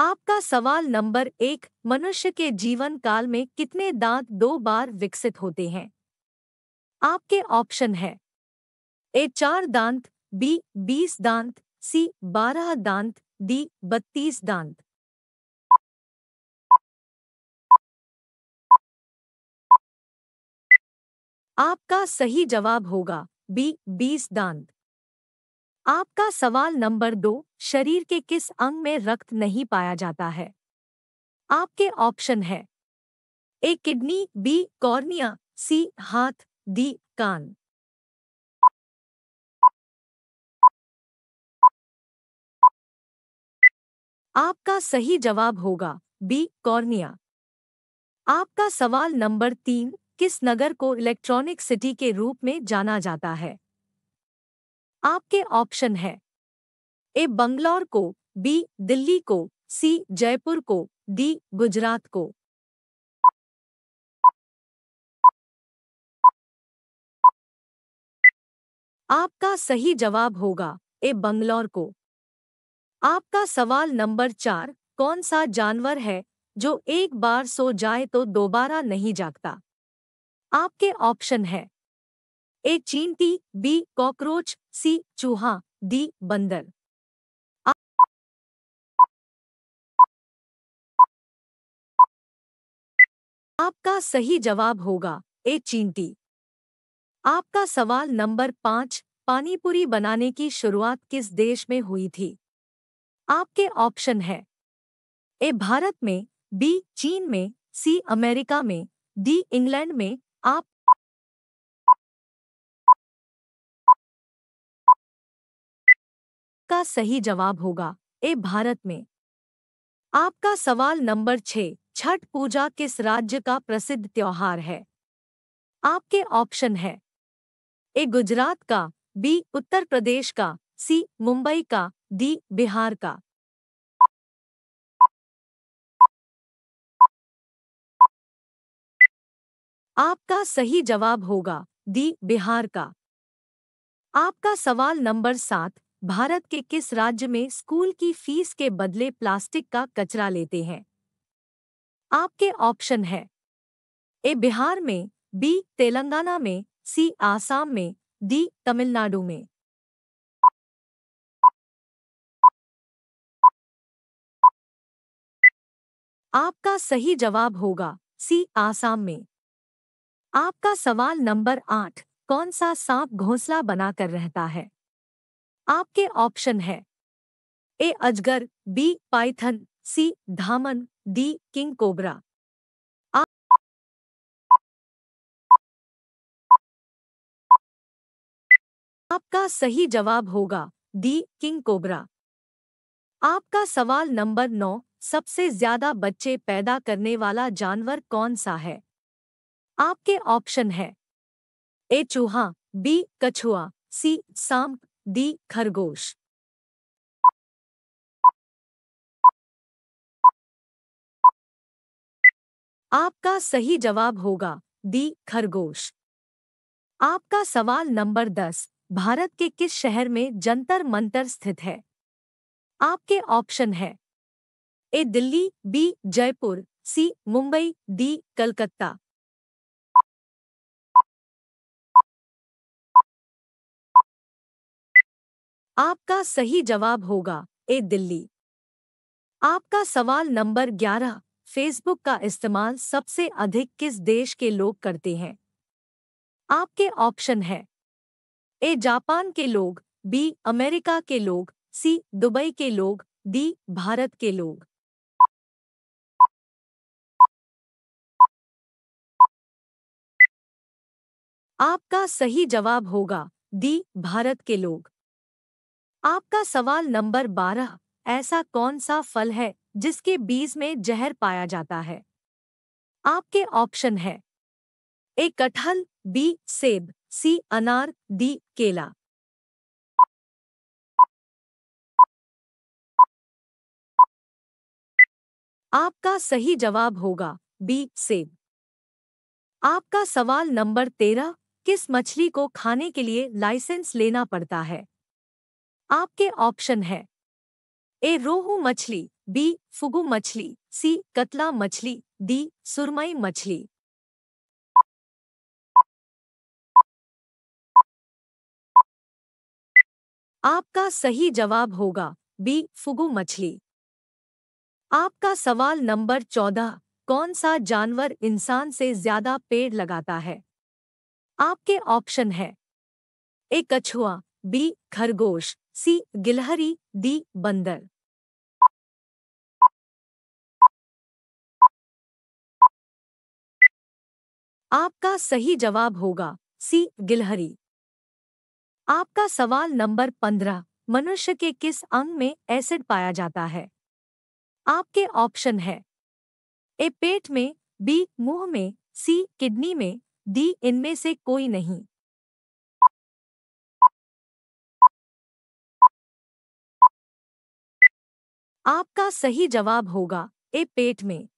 आपका सवाल नंबर एक मनुष्य के जीवन काल में कितने दांत दो बार विकसित होते हैं आपके ऑप्शन है ए चार दांत बी बीस दांत सी बारह दांत डी बत्तीस दांत आपका सही जवाब होगा बी बीस दांत आपका सवाल नंबर दो शरीर के किस अंग में रक्त नहीं पाया जाता है आपके ऑप्शन है A kidney B cornea C हाथ डी कान आपका सही जवाब होगा बी कॉर्निया आपका सवाल नंबर तीन किस नगर को इलेक्ट्रॉनिक सिटी के रूप में जाना जाता है आपके ऑप्शन है ए बंगलौर को बी दिल्ली को सी जयपुर को डी गुजरात को आपका सही जवाब होगा ए बंगलौर को आपका सवाल नंबर चार कौन सा जानवर है जो एक बार सो जाए तो दोबारा नहीं जागता आपके ऑप्शन है ए चींटी बी कॉकरोच सी चूहा डी बंदर आपका सही जवाब होगा ए चींटी आपका सवाल नंबर पांच पानीपुरी बनाने की शुरुआत किस देश में हुई थी आपके ऑप्शन है ए भारत में बी चीन में सी अमेरिका में डी इंग्लैंड में आप आपका सही जवाब होगा ए भारत में आपका सवाल नंबर छह छठ पूजा किस राज्य का प्रसिद्ध त्योहार है आपके ऑप्शन है ए गुजरात का बी उत्तर प्रदेश का सी मुंबई का डी बिहार का आपका सही जवाब होगा डी बिहार का आपका सवाल नंबर सात भारत के किस राज्य में स्कूल की फीस के बदले प्लास्टिक का कचरा लेते हैं आपके ऑप्शन है ए बिहार में बी तेलंगाना में सी आसाम में डी तमिलनाडु में आपका सही जवाब होगा सी आसाम में आपका सवाल नंबर आठ कौन सा सांप घोंसला बनाकर रहता है आपके ऑप्शन है ए अजगर बी पाइथन सी धामन डी किंग कोबरा आपका सही जवाब होगा डी किंग कोबरा आपका सवाल नंबर नौ सबसे ज्यादा बच्चे पैदा करने वाला जानवर कौन सा है आपके ऑप्शन है ए चूहा बी कछुआ सी सांप दी खरगोश आपका सही जवाब होगा दी खरगोश आपका सवाल नंबर दस भारत के किस शहर में जंतर मंतर स्थित है आपके ऑप्शन है A Delhi B Jaipur C Mumbai D Calcutta आपका सही जवाब होगा ए दिल्ली आपका सवाल नंबर 11 फेसबुक का इस्तेमाल सबसे अधिक किस देश के लोग करते हैं आपके ऑप्शन है ए जापान के लोग बी अमेरिका के लोग सी दुबई के लोग डी भारत के लोग आपका सही जवाब होगा डी भारत के लोग आपका सवाल नंबर बारह ऐसा कौन सा फल है जिसके बीज में जहर पाया जाता है आपके ऑप्शन है ए कटहल बी सेब सी अनार डी केला आपका सही जवाब होगा बी सेब आपका सवाल नंबर तेरह किस मछली को खाने के लिए लाइसेंस लेना पड़ता है आपके ऑप्शन है ए रोहू मछली बी फुगु मछली सी कतला मछली डी सुरमई मछली आपका सही जवाब होगा बी फुगु मछली आपका सवाल नंबर चौदह कौन सा जानवर इंसान से ज्यादा पेड़ लगाता है आपके ऑप्शन है ए कछुआ बी खरगोश सी गिलहरी डी बंदर आपका सही जवाब होगा सी गिलहरी आपका सवाल नंबर पंद्रह मनुष्य के किस अंग में एसिड पाया जाता है आपके ऑप्शन है ए पेट में बी मुंह में सी किडनी में डी इनमें से कोई नहीं आपका सही जवाब होगा ए पेट में